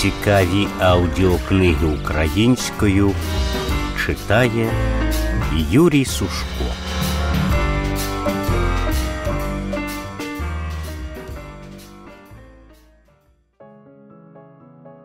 Цікаві аудіокниги українською читає Юрій Сушко.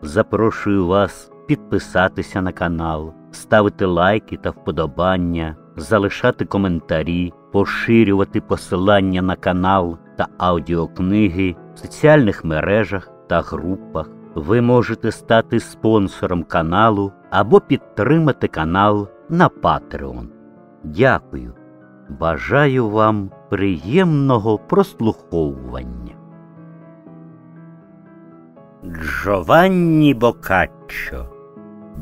Запрошую вас підписатися на канал, ставити лайки та вподобання, залишати коментарі, поширювати посилання на канал та аудіокниги в соціальних мережах та групах ви можете стати спонсором каналу або підтримати канал на Patreon. Дякую. Бажаю вам приємного прослуховування. Джованні Бокаччо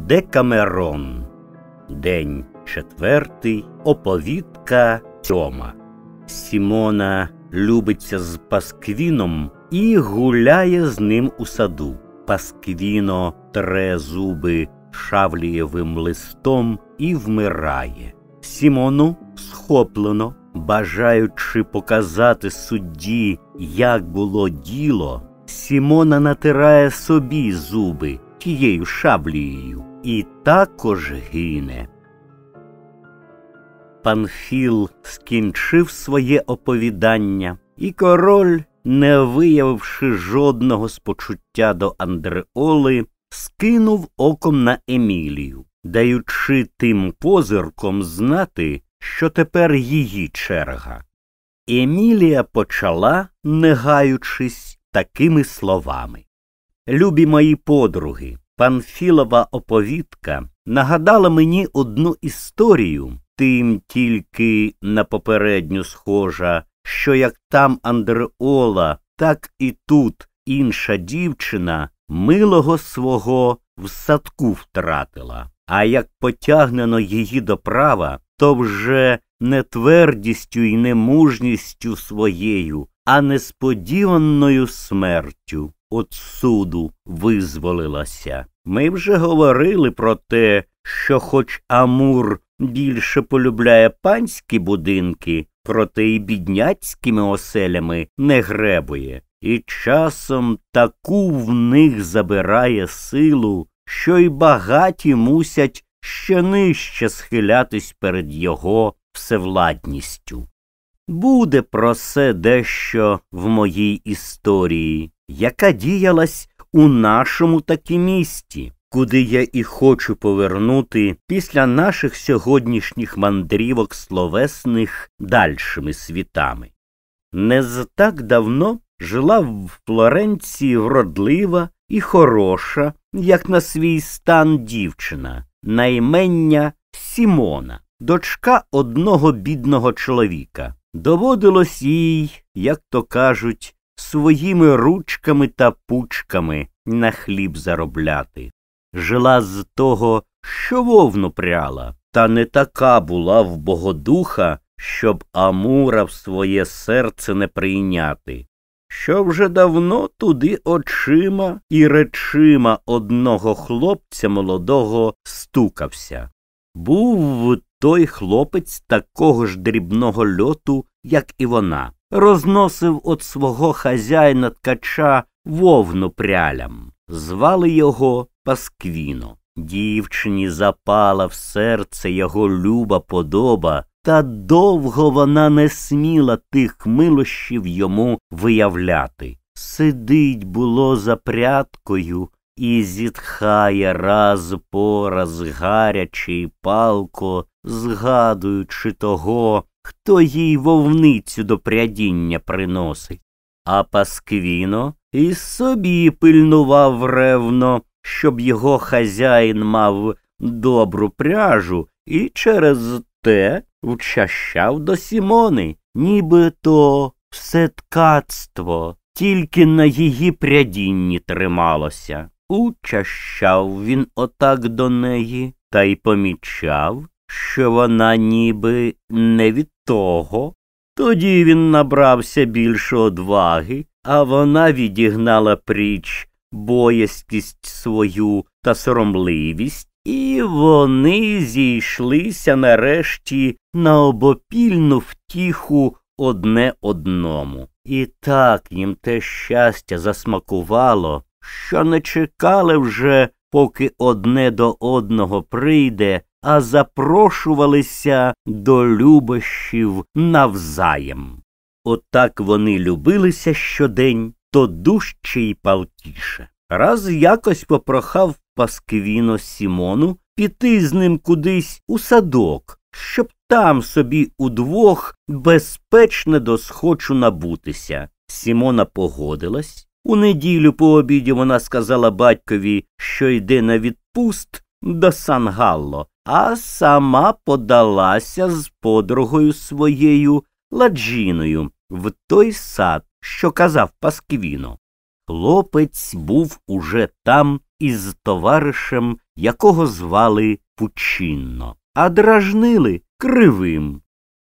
Декамерон. День четвертий. Оповідка сьома. Сімона любиться з Пасквіном і гуляє з ним у саду. Пасквіно тре зуби шавлієвим листом і вмирає. Сімону схоплено, бажаючи показати судді, як було діло, Сімона натирає собі зуби тією шаблією і також гине. Панфіл скінчив своє оповідання, і король не виявивши жодного спочуття до Андреоли, скинув оком на Емілію, даючи тим позирком знати, що тепер її черга. Емілія почала, не гаючись, такими словами Любі мої подруги, панфілова оповідка нагадала мені одну історію, тим тільки на попередню схожа, що як там Андреола, так і тут інша дівчина милого свого в садку втратила, а як потягнено її до права, то вже не твердістю і не мужністю своєю, а несподіваною смертю от суду визволилася. Ми вже говорили про те, що хоч Амур більше полюбляє панські будинки, проте й бідняцькими оселями не гребує, і часом таку в них забирає силу, що й багаті мусять ще нижче схилятись перед його всевладністю. Буде про це дещо в моїй історії, яка діялась у нашому такі місті куди я і хочу повернути після наших сьогоднішніх мандрівок словесних дальшими світами. Не з так давно жила в Флоренції вродлива і хороша, як на свій стан дівчина, наймення Сімона, дочка одного бідного чоловіка. Доводилось їй, як то кажуть, своїми ручками та пучками на хліб заробляти жила з того, що вовну пряла, та не така була в богодуха, щоб Амура в своє серце не прийняти, що вже давно туди очима і речима одного хлопця молодого стукався. Був той хлопець такого ж дрібного льоту, як і вона, розносив от свого хазяїна ткача вовну прялям, звали його Пасквіно. Дівчині запала в серце його люба подоба, та довго вона не сміла тих милощів йому виявляти. Сидить, було за прядкою і зітхає раз по раз гаряче і палко, згадуючи того, хто їй вовницю до прядіння приносить. А Пасквіно і собі пильнував ревно щоб його хазяїн мав добру пряжу і через те вчащав до Сімони, нібито все ткацтво, тільки на її прядінні трималося. Учащав він отак до неї та й помічав, що вона ніби не від того. Тоді він набрався більше одваги, а вона відігнала пріч боязкість свою та соромливість, і вони зійшлися нарешті на обопільну втіху одне одному. І так їм те щастя засмакувало, що не чекали вже, поки одне до одного прийде, а запрошувалися до любощів навзаєм. Отак вони любилися щодень, то дужче і палкіше. Раз якось попрохав Пасквіно Сімону піти з ним кудись у садок, щоб там собі удвох безпечно досхочу набутися. Сімона погодилась. У неділю по обіді вона сказала батькові, що йде на відпуст до Сангалло, а сама подалася з подругою своєю ладжіною в той сад, що казав Пасквіно. Хлопець був уже там із товаришем, якого звали Пучинно, а дражнили кривим.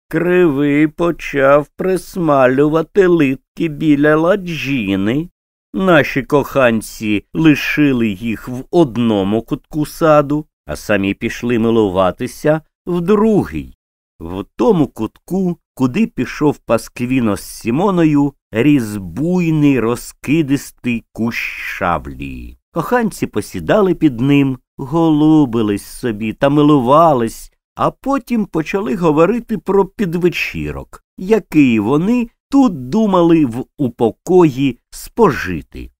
Кривий почав присмалювати литки біля ладжіни. Наші коханці лишили їх в одному кутку саду, а самі пішли милуватися в другий. В тому кутку, куди пішов Пасквіно з Сімоною, ріс буйний розкидистий кущ шаблі. Коханці посідали під ним, голубились собі та милувались, а потім почали говорити про підвечірок, який вони тут думали в упокої спожити.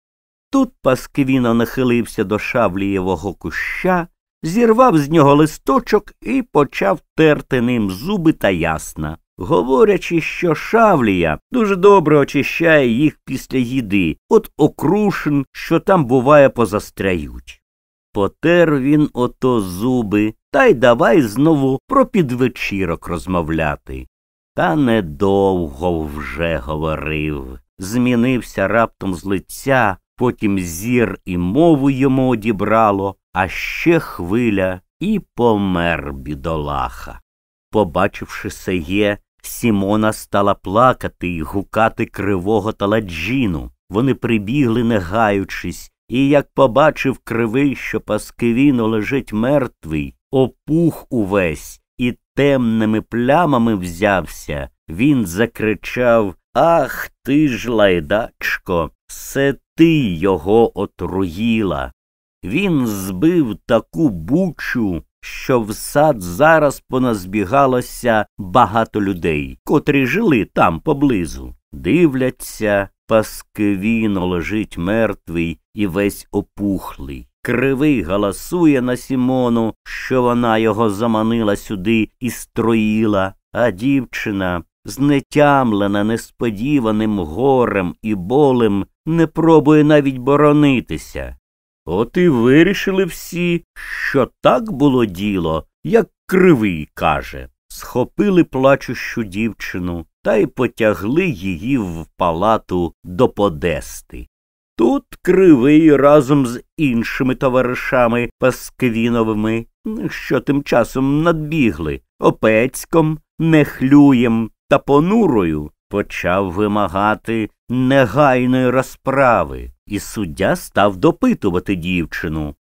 Тут Пасквіно нахилився до шаблієвого куща зірвав з нього листочок і почав терти ним зуби та ясна, говорячи, що шавлія дуже добре очищає їх після їди, от окрушин, що там, буває, позастряють. Потер він ото зуби, та й давай знову про підвечірок розмовляти. Та недовго вже говорив. Змінився раптом з лиця, потім зір і мову йому одібрало, а ще хвиля і помер бідолаха. Побачивши сеє, Сімона стала плакати і гукати кривого таладжіну. Вони прибігли, не гаючись, і, як побачив кривий, що паскивіно лежить мертвий, опух увесь і темними плямами взявся, він закричав Ах ти ж, лайдачко, все ти його отруїла. Він збив таку бучу, що в сад зараз поназбігалося багато людей, котрі жили там поблизу. Дивляться, паскевіно лежить мертвий і весь опухлий. Кривий галасує на Сімону, що вона його заманила сюди і строїла, а дівчина знетямлена несподіваним горем і болем, не пробує навіть боронитися. От і вирішили всі, що так було діло, як кривий каже. Схопили плачущу дівчину та й потягли її в палату до Подести. Тут кривий разом з іншими товаришами Пасквіновими, що тим часом надбігли, Опецьком, Нехлюєм та понурою почав вимагати негайної розправи, і суддя став допитувати дівчину.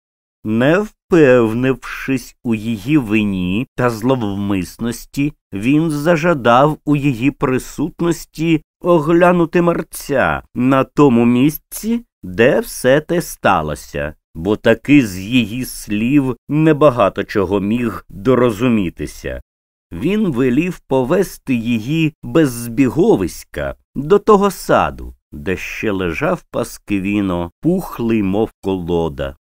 Не впевнившись у її вині та зловмисності, він зажадав у її присутності оглянути мерця на тому місці, де все те сталося, бо таки з її слів небагато чого міг дорозумітися він велів повести її без збіговиська до того саду, де ще лежав Паскевіно, пухлий, мов колода.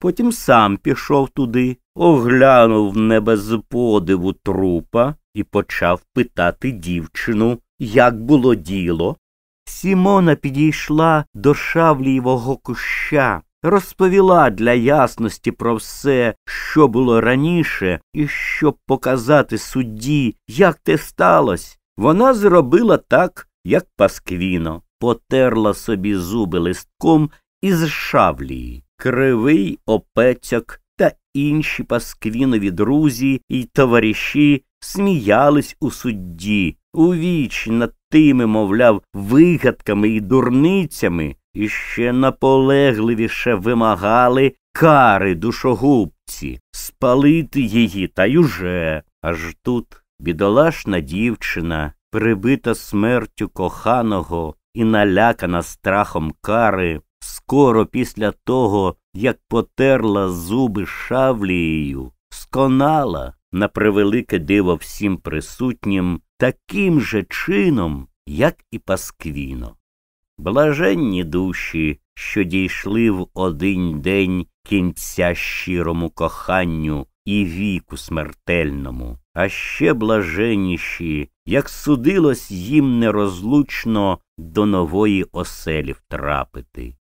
Потім сам пішов туди, оглянув не без подиву трупа і почав питати дівчину, як було діло. Сімона підійшла до шавлієвого куща, розповіла для ясності про все, що було раніше, і щоб показати судді, як те сталося, вона зробила так, як Пасквіно, потерла собі зуби листком із шавлі. кривий опецьок та інші Пасквінові друзі і товариші сміялись у судді, увіч над тими, мовляв, вигадками і дурницями, і ще наполегливіше вимагали кари душогубці, спалити її та й уже. Аж тут бідолашна дівчина, прибита смертю коханого і налякана страхом кари, скоро після того, як потерла зуби шавлією, сконала на превелике диво всім присутнім таким же чином, як і Пасквіно. Блаженні душі, що дійшли в один день кінця щирому коханню і віку смертельному, а ще блаженніші, як судилось їм нерозлучно до нової оселі втрапити.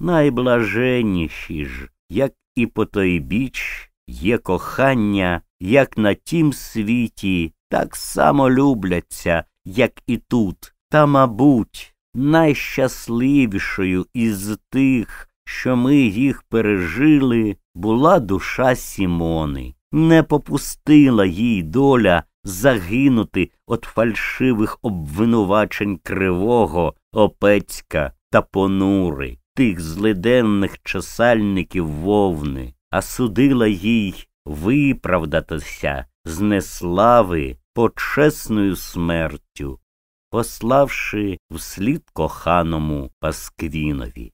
Найблаженніші ж, як і по той біч, є кохання, як на тім світі, так само любляться, як і тут, та, мабуть найщасливішою із тих, що ми їх пережили, була душа Сімони. Не попустила їй доля загинути від фальшивих обвинувачень кривого, опецька та понури, тих злиденних чесальників вовни, а судила їй виправдатися з неслави почесною смертю пославши вслід коханому Пасквінові.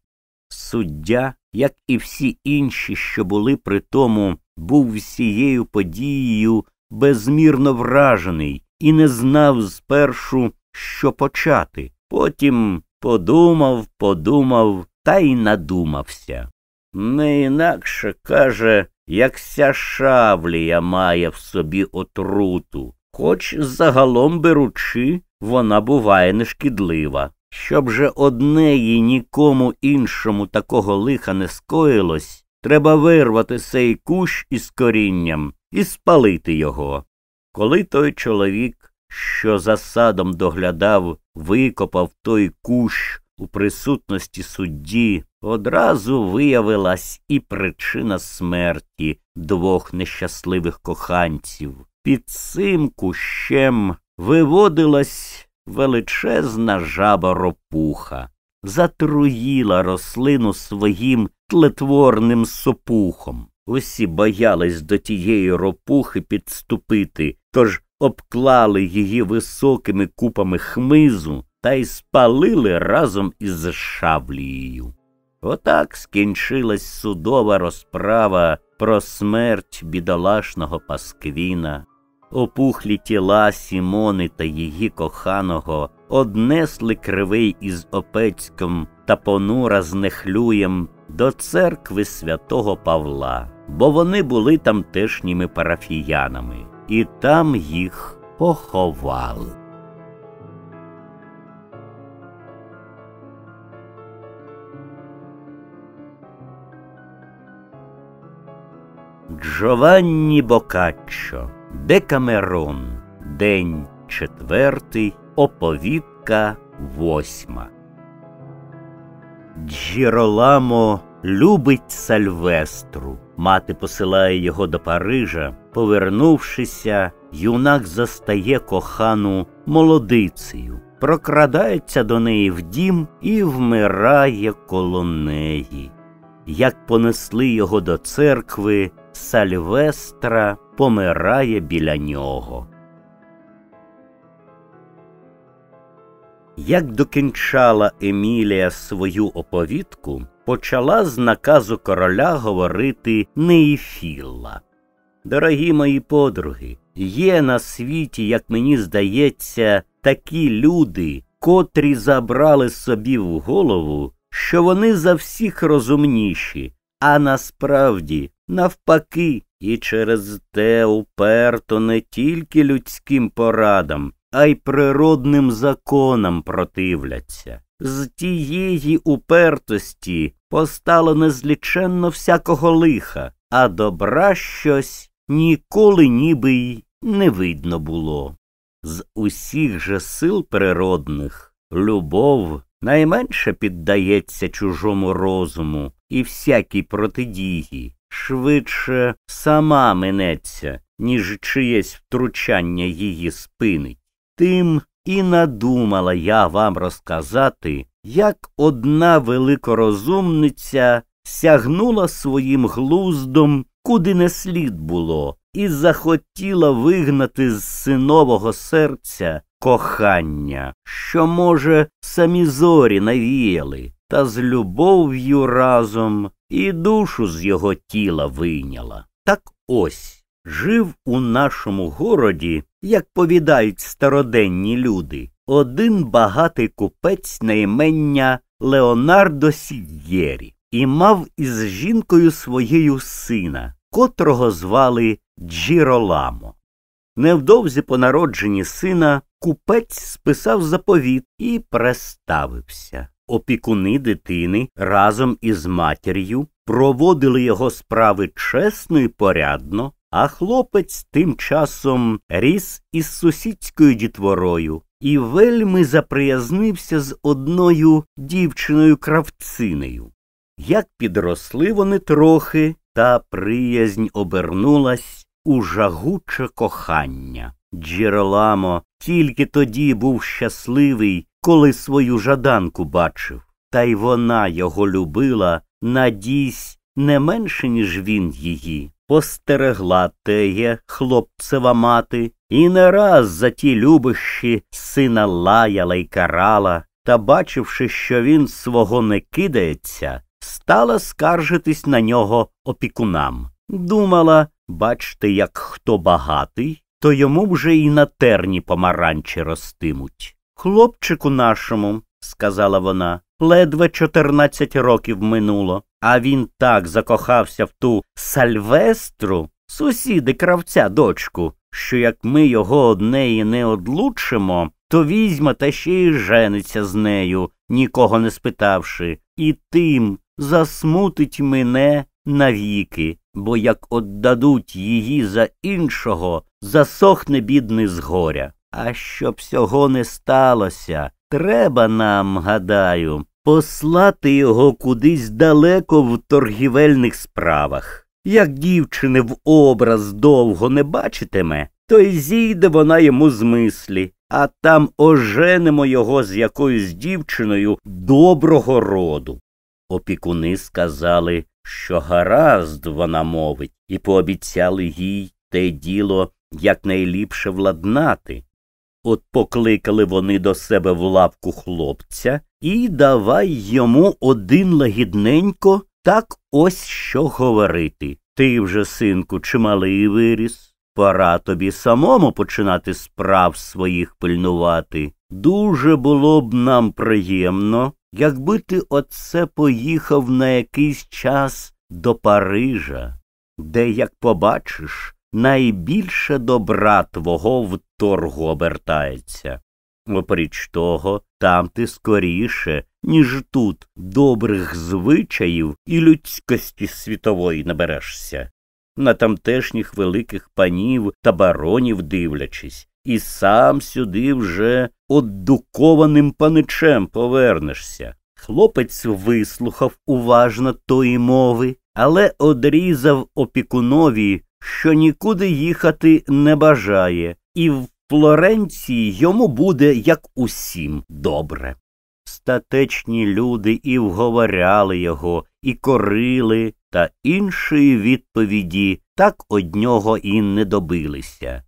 Суддя, як і всі інші, що були при тому, був всією подією безмірно вражений і не знав спершу, що почати. Потім подумав, подумав та й надумався. Не інакше каже, як ся шавлія має в собі отруту, хоч загалом беручи, вона буває нешкідлива. Щоб же одне і нікому іншому такого лиха не скоїлось, треба вирвати цей кущ із корінням і спалити його. Коли той чоловік, що за садом доглядав, викопав той кущ у присутності судді, одразу виявилась і причина смерті двох нещасливих коханців. Під цим кущем виводилась величезна жаба ропуха, затруїла рослину своїм тлетворним сопухом. Усі боялись до тієї ропухи підступити, тож обклали її високими купами хмизу та й спалили разом із шаблією. Отак скінчилась судова розправа про смерть бідолашного Пасквіна. Опухлі тіла Сімони та її коханого однесли кривий із Опецьком та понура з нехлюєм до церкви святого Павла, бо вони були тамтешніми парафіянами, і там їх поховали. Джованні Бокаччо Декамерон, День четвертий, оповідка восьма. Джіроламо любить Сальвестру. Мати посилає його до Парижа. Повернувшися, юнак застає кохану молодицею, прокрадається до неї в дім і вмирає коло неї. Як понесли його до церкви, Сальвестра помирає біля нього. Як докінчала Емілія свою оповідку, почала з наказу короля говорити Неїфілла. Дорогі мої подруги, є на світі, як мені здається, такі люди, котрі забрали собі в голову, що вони за всіх розумніші, а насправді, навпаки, і через те уперто не тільки людським порадам, а й природним законам противляться. З тієї упертості постало незліченно всякого лиха, а добра щось ніколи ніби й не видно було. З усіх же сил природних любов найменше піддається чужому розуму і всякій протидії швидше сама минеться, ніж чиєсь втручання її спинить. Тим і надумала я вам розказати, як одна великорозумниця сягнула своїм глуздом, куди не слід було, і захотіла вигнати з синового серця кохання, що, може, самі зорі навіяли, та з любов'ю разом і душу з його тіла вийняла. Так ось жив у нашому городі, як повідають староденні люди, один багатий купець на імення Леонардо Сідєрі і мав із жінкою своєю сина, котрого звали Джіроламо. Невдовзі по народженні сина купець списав заповіт і представився опікуни дитини разом із матір'ю проводили його справи чесно і порядно, а хлопець тим часом ріс із сусідською дітворою і вельми заприязнився з одною дівчиною кравцинею. Як підросли вони трохи, та приязнь обернулась у жагуче кохання. Джероламо тільки тоді був щасливий, коли свою жаданку бачив, та й вона його любила надійсь не менше, ніж він її. Постерегла теє хлопцева мати, і не раз за ті любощі сина лаяла й карала, та, бачивши, що він свого не кидається, стала скаржитись на нього опікунам. Думала, бачте, як хто багатий, то йому вже і на терні помаранчі ростимуть. Хлопчику нашому, сказала вона, ледве чотирнадцять років минуло, а він так закохався в ту сальвестру, сусіди кравця, дочку, що як ми його однеї не одлучимо, то візьме та ще й жениться з нею, нікого не спитавши, і тим засмутить мене навіки бо як отдадуть її за іншого, засохне бідний згоря. А щоб цього не сталося, треба нам, гадаю, послати його кудись далеко в торгівельних справах. Як дівчини в образ довго не бачитиме, то й зійде вона йому з мислі, а там оженемо його з якоюсь дівчиною доброго роду. Опікуни сказали, що гаразд вона мовить, і пообіцяли їй те діло якнайліпше владнати. От покликали вони до себе в лавку хлопця і давай йому один лагідненько так ось що говорити. Ти вже, синку, чималий виріс. Пора тобі самому починати справ своїх пильнувати. Дуже було б нам приємно, Якби ти оце поїхав на якийсь час до Парижа, де, як побачиш, найбільше добра твого в торгу обертається. Опріч того, там ти скоріше, ніж тут добрих звичаїв і людськості світової наберешся. На тамтешніх великих панів та баронів дивлячись, і сам сюди вже оддукованим паничем повернешся. Хлопець вислухав уважно тої мови, але одрізав опікунові, що нікуди їхати не бажає, і в Флоренції йому буде, як усім, добре. Статечні люди і вговоряли його, і корили, та іншої відповіді так од нього і не добилися.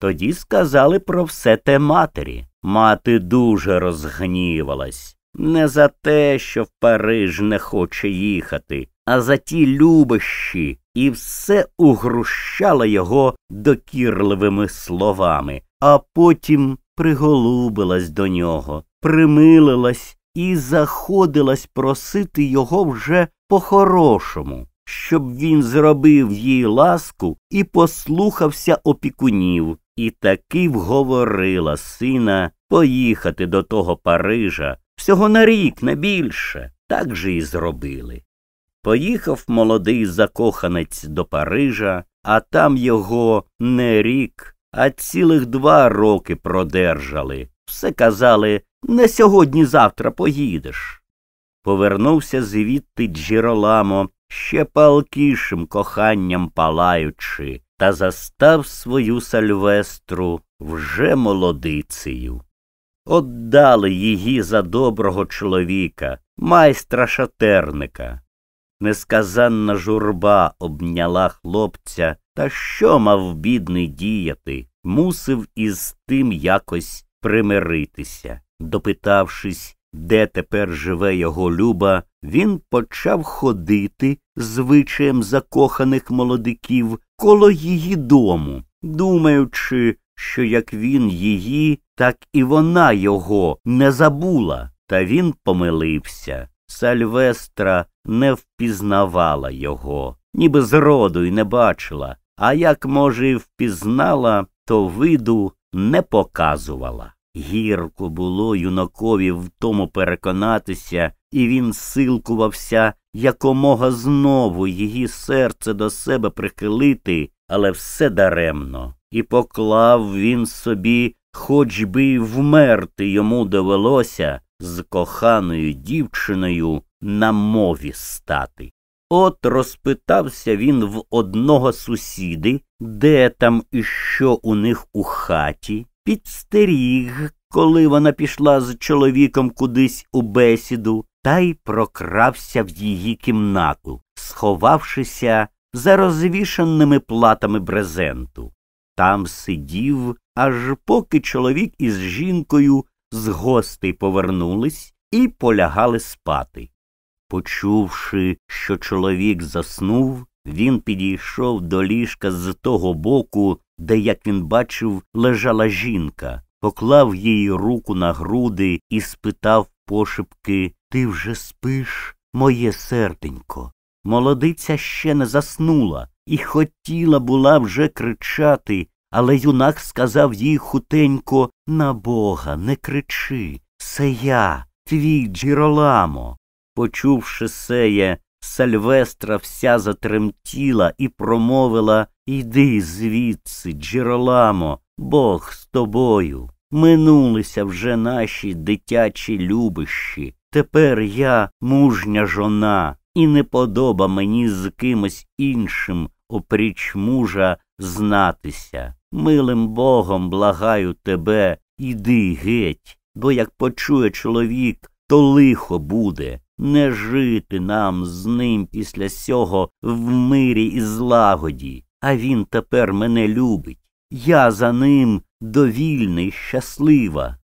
Тоді сказали про все те матері. Мати дуже розгнівалась. Не за те, що в Париж не хоче їхати, а за ті любощі, і все угрущала його докірливими словами, а потім приголубилась до нього, примилилась і заходилась просити його вже по-хорошому, щоб він зробив їй ласку і послухався опікунів, і таки вговорила сина поїхати до того Парижа всього на рік, на більше, так же і зробили. Поїхав молодий закоханець до Парижа, а там його не рік, а цілих два роки продержали. Все казали не сьогодні, завтра поїдеш. Повернувся звідти Джіроламо ще палкішим коханням палаючи, та застав свою сальвестру вже молодицею. Отдали її за доброго чоловіка, майстра шатерника. Несказанна журба обняла хлопця, та що мав бідний діяти, мусив із тим якось примиритися. Допитавшись, де тепер живе його люба, він почав ходити звичаєм закоханих молодиків коло її дому, думаючи, що як він її, так і вона його не забула, та він помилився. Сальвестра не впізнавала його, ніби зроду й не бачила, а як, може, і впізнала, то виду не показувала. Гірко було юнакові в тому переконатися, і він силкувався якомога знову її серце до себе прихилити, але все даремно, і поклав він собі, хоч би й вмерти йому довелося з коханою дівчиною на мові стати. От розпитався він в одного сусіди, де там і що у них у хаті, підстеріг, коли вона пішла з чоловіком кудись у бесіду, та й прокрався в її кімнату, сховавшися за розвішаними платами брезенту. Там сидів, аж поки чоловік із жінкою з гостей повернулись і полягали спати. Почувши, що чоловік заснув, він підійшов до ліжка з того боку, де, як він бачив, лежала жінка, поклав їй руку на груди і спитав пошепки Ти вже спиш, моє серденько. Молодиця ще не заснула і хотіла була вже кричати, але юнак сказав їй хутенько На бога, не кричи. Це я, твій Джіроламо. Почувши сеє, Сальвестра вся затремтіла і промовила Іди звідси, Джіроламо, Бог з тобою. Минулися вже наші дитячі любищі. Тепер я мужня жона, і не подоба мені з кимось іншим опріч мужа знатися. Милим богом благаю тебе, іди геть, бо як почує чоловік, то лихо буде. Не жити нам з ним після сього в мирі і злагоді, а він тепер мене любить. Я за ним довільний, щаслива.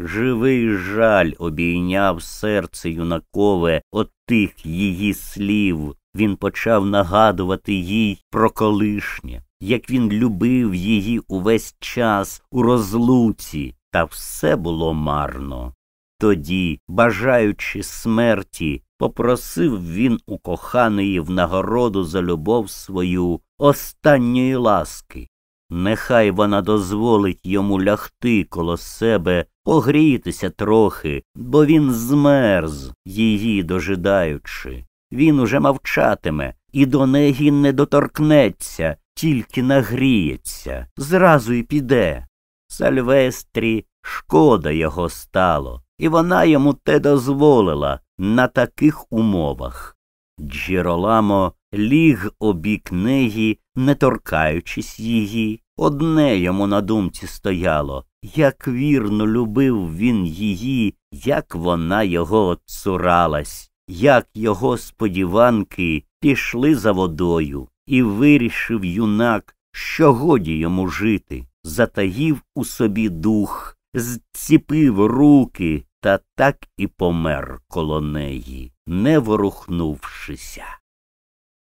Живий жаль обійняв серце юнакове от тих її слів. Він почав нагадувати їй про колишнє, як він любив її увесь час у розлуці, та все було марно. Тоді, бажаючи смерті, попросив він у коханої в нагороду за любов свою останньої ласки. Нехай вона дозволить йому лягти коло себе, погрітися трохи, бо він змерз, її дожидаючи. Він уже мовчатиме, і до неї не доторкнеться, тільки нагріється, зразу й піде. Сальвестрі шкода його стало, і вона йому те дозволила на таких умовах. Джіроламо ліг обік неї не торкаючись її, одне йому на думці стояло як вірно любив він її, як вона його цуралась, як його сподіванки пішли за водою, і вирішив юнак, що годі йому жити, затаїв у собі дух, зціпив руки та так і помер коло неї, не ворухнувшися.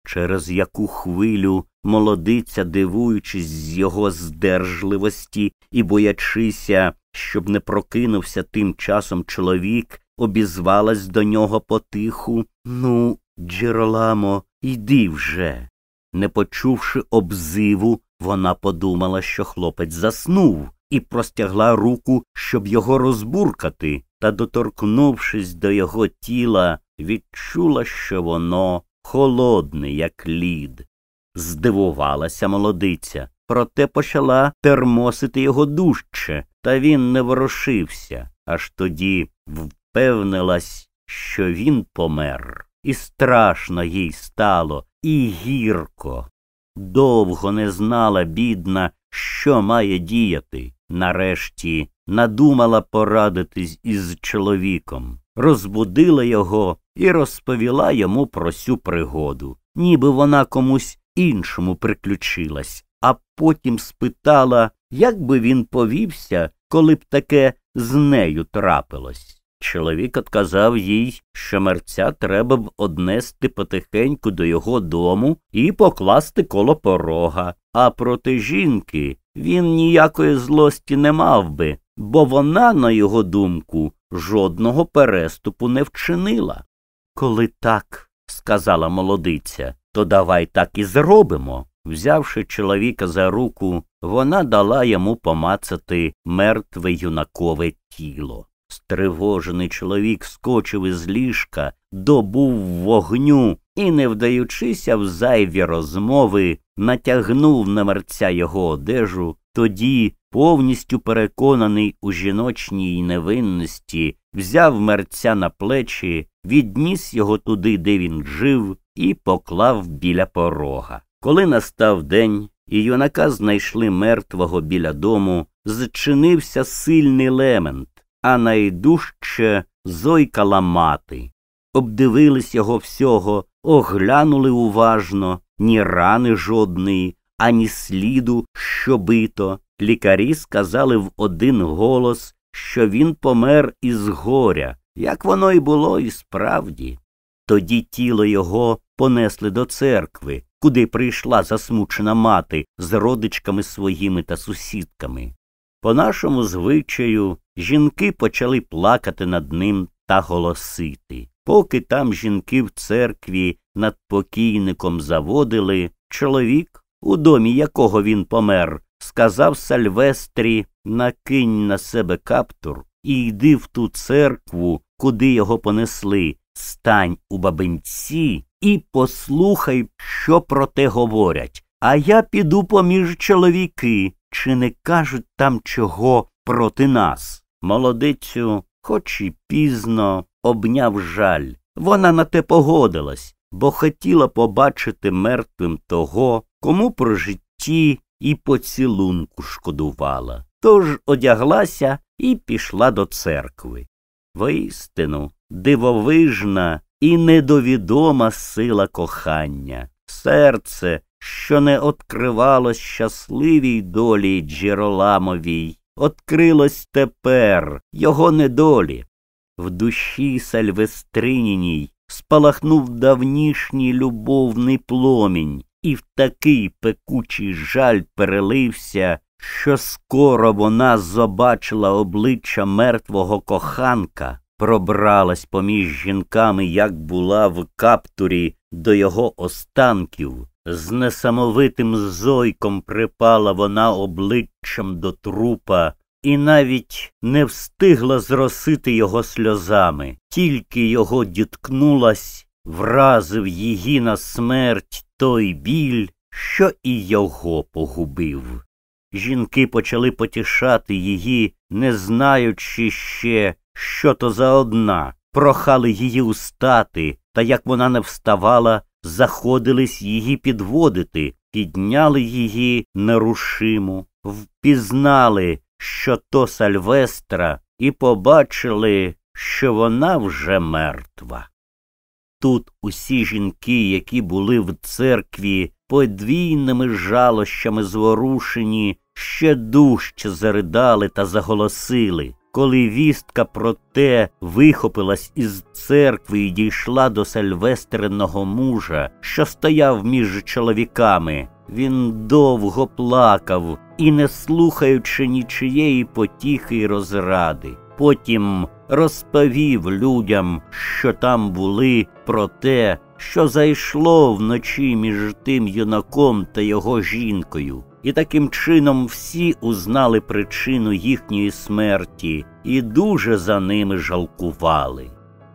Через яку хвилю молодиця, дивуючись з його здержливості і боячися, щоб не прокинувся тим часом чоловік, обізвалась до нього потиху Ну, Джероламо, йди вже. Не почувши обзиву, вона подумала, що хлопець заснув, і простягла руку, щоб його розбуркати, та, доторкнувшись до його тіла, відчула, що воно холодне, як лід. Здивувалася молодиця, проте почала термосити його дужче, та він не ворушився, аж тоді впевнилась, що він помер, і страшно їй стало, і гірко. Довго не знала, бідна, що має діяти. Нарешті надумала порадитись із чоловіком, розбудила його і розповіла йому про цю пригоду, ніби вона комусь іншому приключилась, а потім спитала, як би він повівся, коли б таке з нею трапилось. Чоловік отказав їй, що мерця треба б однести потихеньку до його дому і покласти коло порога, а проти жінки він ніякої злості не мав би, бо вона, на його думку, жодного переступу не вчинила. Коли так, сказала молодиця, то давай так і зробимо. Взявши чоловіка за руку, вона дала йому помацати мертве юнакове тіло. Стривожений чоловік скочив із ліжка, добув вогню і, не вдаючися в зайві розмови, натягнув на мерця його одежу, тоді, повністю переконаний у жіночній невинності, взяв мерця на плечі, відніс його туди, де він жив, і поклав біля порога. Коли настав день і юнака знайшли мертвого біля дому, зчинився сильний лемент, а найдужче зойкала мати. Обдивились його всього, оглянули уважно, ні рани жодної, ані сліду, що бито. Лікарі сказали в один голос, що він помер із горя, як воно й було і справді. Тоді тіло його понесли до церкви, куди прийшла засмучена мати з родичками своїми та сусідками. По нашому звичаю жінки почали плакати над ним та голосити. Поки там жінки в церкві над покійником заводили, чоловік, у домі якого він помер, сказав Сальвестрі накинь на себе каптур і йди в ту церкву, куди його понесли, стань у бабинці і послухай, що про те говорять. А я піду поміж чоловіки, чи не кажуть там чого проти нас. Молодицю, хоч і пізно, обняв жаль. Вона на те погодилась, бо хотіла побачити мертвим того, кому про житті і поцілунку шкодувала. Тож одяглася і пішла до церкви воістину дивовижна і недовідома сила кохання, серце, що не откривалось щасливій долі Джероламовій, открилось тепер його недолі. В душі Сальвестриніній спалахнув давнішній любовний пломінь, і в такий пекучий жаль перелився, що скоро вона забачила обличчя мертвого коханка, пробралась поміж жінками, як була в каптурі до його останків, з несамовитим зойком припала вона обличчям до трупа. І навіть не встигла зросити його сльозами, тільки його діткнулась, вразив її на смерть той біль, що і його погубив. Жінки почали потішати її, не знаючи ще, що то за одна, прохали її устати, та як вона не вставала, заходились її підводити, підняли її нерушиму, впізнали, що то Сальвестра, і побачили, що вона вже мертва. Тут усі жінки, які були в церкві, подвійними жалощами зворушені, ще дужче заридали та заголосили. Коли вістка про те вихопилась із церкви і дійшла до сальвестреного мужа, що стояв між чоловіками, він довго плакав і, не слухаючи нічиєї потіхи й розради, потім розповів людям, що там були, про те, що зайшло вночі між тим юнаком та його жінкою, і таким чином всі узнали причину їхньої смерті і дуже за ними жалкували.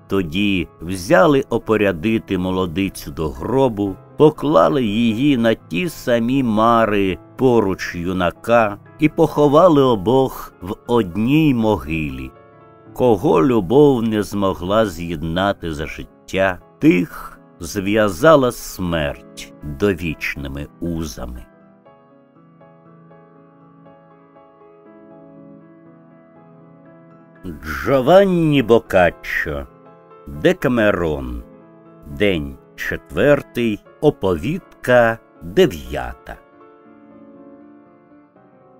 Тоді взяли опорядити молодицю до гробу, поклали її на ті самі мари поруч юнака і поховали обох в одній могилі. Кого любов не змогла з'єднати за життя, тих зв'язала смерть довічними узами. Джованні Бокаччо Декамерон. День четвертий. Оповідка дев'ята.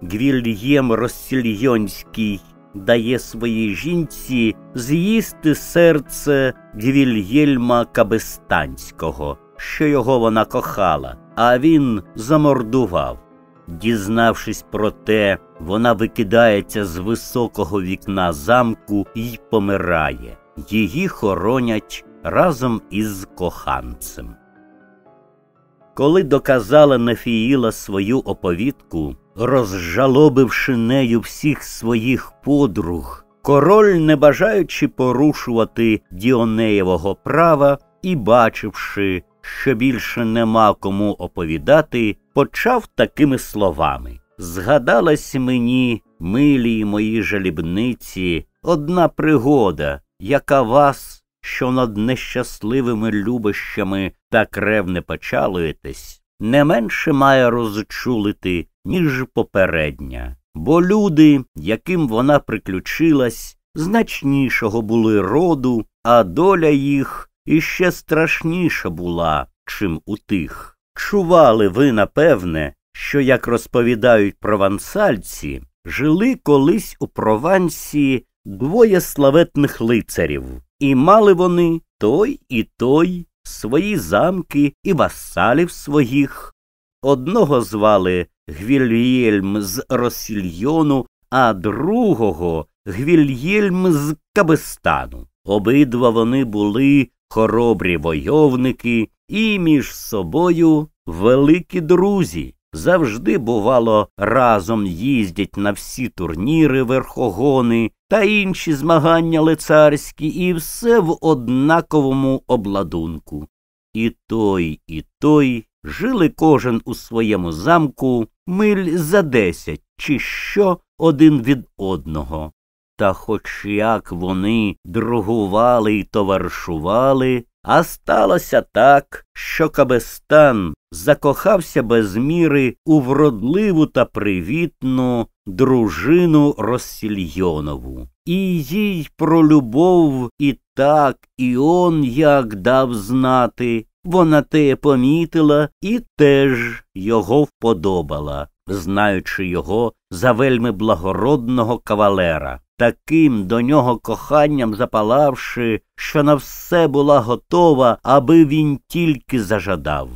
Гвільєм Росільйонський дає своїй жінці з'їсти серце Гвільєльма Кабестанського, що його вона кохала, а він замордував. Дізнавшись про те, вона викидається з високого вікна замку і помирає. Її хоронять разом із коханцем. Коли доказала Нефіїла свою оповідку, розжалобивши нею всіх своїх подруг, король, не бажаючи порушувати Діонеєвого права і бачивши, що більше нема кому оповідати, почав такими словами Згадалась мені, милій мої жалібниці, одна пригода, яка вас, що над нещасливими любощами так ревне почалуєтесь, не менше має розчулити, ніж попередня, бо люди, яким вона приключилась, значнішого були роду, а доля їх іще страшніша була, чим у тих. Чували ви, напевне, що, як розповідають провансальці, жили колись у провансі двоє славетних лицарів, і мали вони той і той свої замки і васалів своїх. Одного звали Гвільєльм з Росільйону, а другого Гвільєльм з Кабистану. Обидва вони були хоробрі войовники і між собою великі друзі завжди, бувало, разом їздять на всі турніри, верхогони та інші змагання лицарські, і все в однаковому обладунку. І той, і той жили кожен у своєму замку миль за десять, чи що один від одного. Та хоч як вони другували й товаришували, а сталося так, що Кабестан закохався без міри у вродливу та привітну дружину Росільйонову. І їй про любов і так, і он як дав знати. Вона те помітила і теж його вподобала, знаючи його за вельми благородного кавалера, таким до нього коханням запалавши, що на все була готова, аби він тільки зажадав.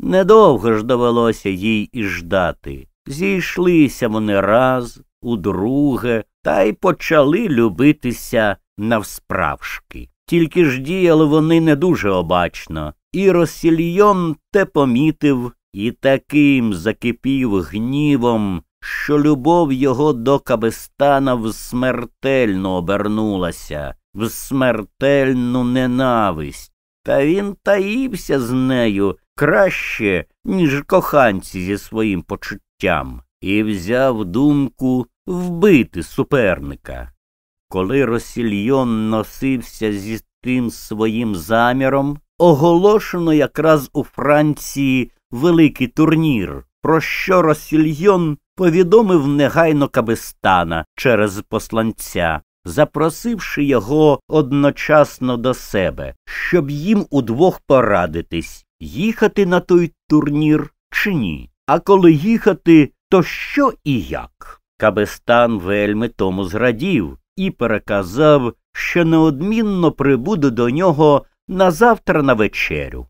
Недовго ж довелося їй і ждати. Зійшлися вони раз, удруге, та й почали любитися навсправшки. Тільки ж діяли вони не дуже обачно, і Росільйон те помітив і таким закипів гнівом, що любов його до Кабестана в всмертельно обернулася, в смертельну ненависть. Та він таївся з нею краще, ніж коханці зі своїм почуттям, і взяв думку вбити суперника. Коли Росільйон носився зі тим своїм заміром, оголошено якраз у Франції великий турнір, про що Росільйон повідомив негайно Кабестана через посланця, запросивши його одночасно до себе, щоб їм удвох порадитись, їхати на той турнір чи ні, а коли їхати, то що і як. Кабестан вельми тому зрадів і переказав, що неодмінно прибуду до нього на завтра на вечерю.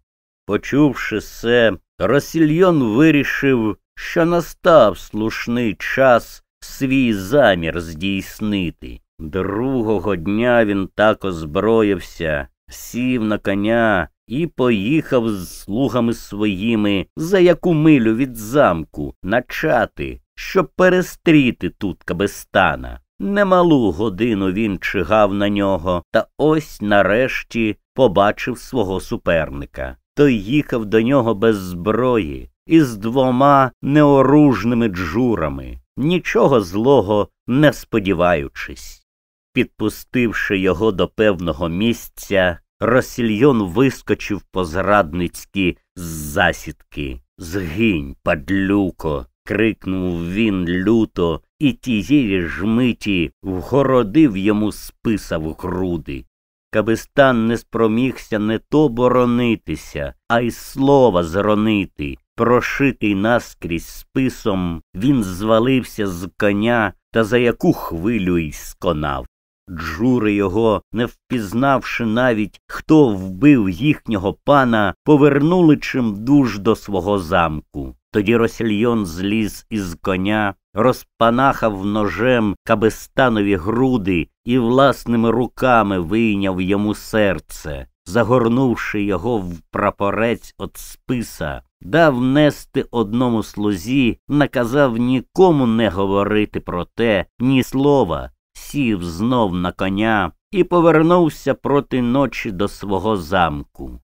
Почувши це, Росільйон вирішив, що настав слушний час свій замір здійснити. Другого дня він так озброївся, сів на коня і поїхав з слугами своїми за яку милю від замку на чати, щоб перестріти тут кабестана. Немалу годину він чигав на нього, та ось нарешті побачив свого суперника. Той їхав до нього без зброї із двома неоружними джурами, нічого злого не сподіваючись. Підпустивши його до певного місця, Росільйон вискочив по зрадницьки з засідки. Згинь, падлюко. крикнув він люто, і тієї ж миті вгородив йому списа в груди. Кабистан не спромігся не то боронитися, а й слова зронити. Прошитий наскрізь списом, він звалився з коня та за яку хвилю й сконав. Джури його, не впізнавши навіть, хто вбив їхнього пана, повернули чимдуж до свого замку. Тоді Росільйон зліз із коня, розпанахав ножем кабестанові груди і власними руками вийняв йому серце, загорнувши його в прапорець от списа. Дав нести одному слузі, наказав нікому не говорити про те, ні слова, сів знов на коня і повернувся проти ночі до свого замку.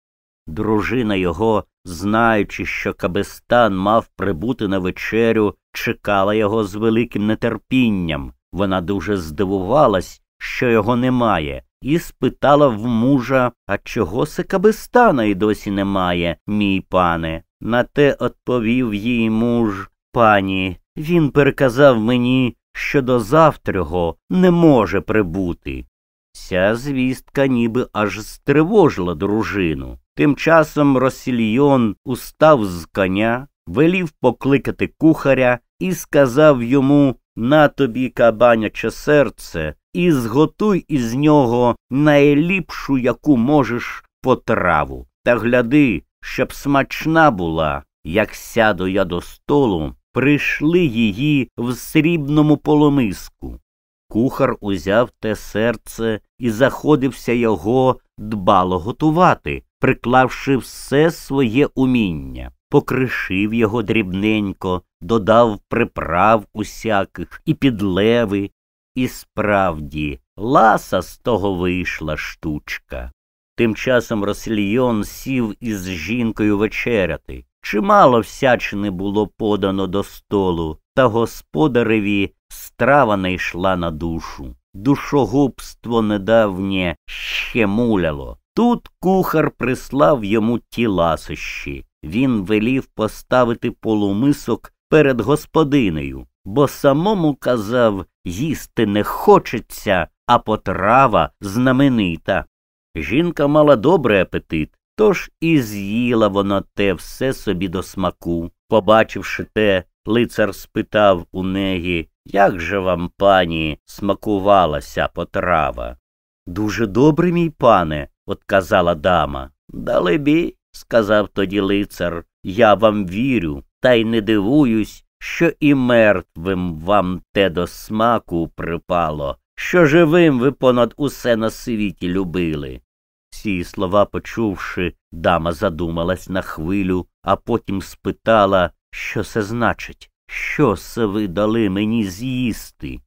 Дружина його, знаючи, що Кабестан мав прибути на вечерю, чекала його з великим нетерпінням. Вона дуже здивувалась, що його немає, і спитала в мужа А чого се Кабестана й досі немає, мій пане? На те відповів їй муж пані. Він переказав мені, що до завтрього не може прибути. Ця звістка ніби аж стривожила дружину. Тим часом Росільйон устав з коня, велів покликати кухаря і сказав йому на тобі, кабаняче серце, і зготуй із нього найліпшу, яку можеш, потраву. Та гляди, щоб смачна була, як сяду я до столу, Прийшли її в срібному полумиску. Кухар узяв те серце і заходився його дбало готувати, приклавши все своє уміння, покришив його дрібненько, додав приправ усяких і підлеви, і справді ласа з того вийшла штучка. Тим часом Росільйон сів із жінкою вечеряти. Чимало всячини було подано до столу, та господареві страва не йшла на душу. Душогубство недавнє ще муляло. Тут кухар прислав йому ті ласощі. Він велів поставити полумисок перед господинею, бо самому казав їсти не хочеться, а потрава знаменита. Жінка мала добрий апетит, Тож і з'їла вона те все собі до смаку. Побачивши те, лицар спитав у неї, як же вам, пані, смакувалася потрава? Дуже добре, мій пане, отказала дама. Далебі, сказав тоді лицар, я вам вірю, та й не дивуюсь, що і мертвим вам те до смаку припало, що живим ви понад усе на світі любили. Ці слова, почувши, дама задумалась на хвилю, а потім спитала, що це значить, що це ви дали мені з'їсти.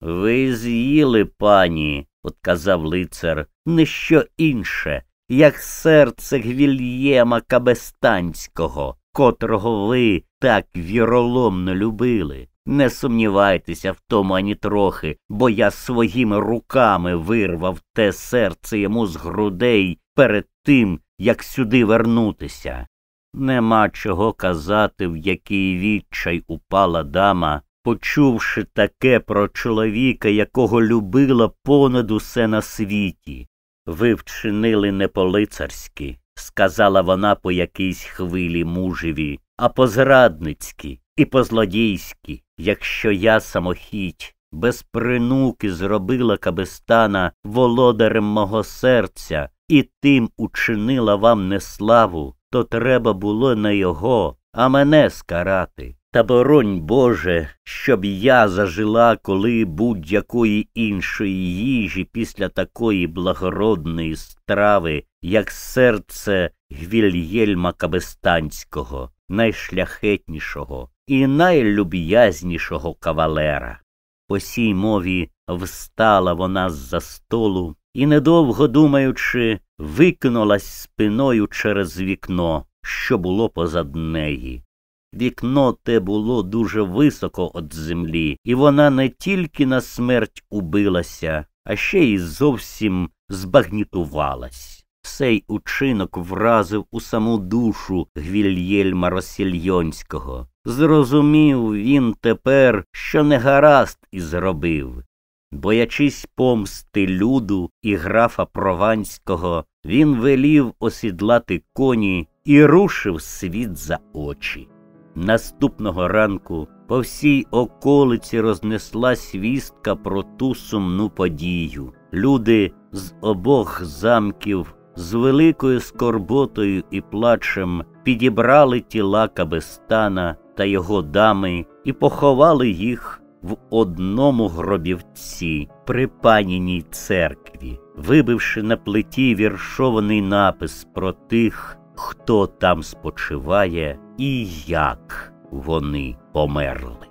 Ви з'їли, пані, отказав лицар, не що інше, як серце Гвільєма Кабестанського, котрого ви так віроломно любили. Не сумнівайтеся в тому ані трохи, бо я своїми руками вирвав те серце йому з грудей перед тим, як сюди вернутися. Нема чого казати, в який відчай упала дама, почувши таке про чоловіка, якого любила понад усе на світі. Ви вчинили не по лицарськи, сказала вона по якійсь хвилі мужеві, а по зрадницьки. І по-злодійськи, якщо я самохідь, без принуки зробила Кабистана володарем мого серця і тим учинила вам неславу, то треба було не його, а мене скарати. Та боронь Боже, щоб я зажила коли будь-якої іншої їжі після такої благородної страви, як серце Гвільєльма Кабестанського, найшляхетнішого і найлюб'язнішого кавалера. По сій мові встала вона з за столу і, недовго думаючи, викинулась спиною через вікно, що було позад неї. Вікно те було дуже високо від землі, і вона не тільки на смерть убилася, а ще й зовсім збагнітувалась. Цей учинок вразив у саму душу Гвільєльма Росільйонського. Зрозумів він тепер, що не гаразд і зробив. Боячись помсти люду і графа прованського, він велів осідлати коні і рушив світ за очі. Наступного ранку по всій околиці рознеслась вістка про ту сумну подію. Люди з обох замків з великою скорботою і плачем підібрали тіла Кабестана та його дами і поховали їх в одному гробівці при паніній церкві, вибивши на плиті віршований напис про тих, хто там спочиває і як вони померли.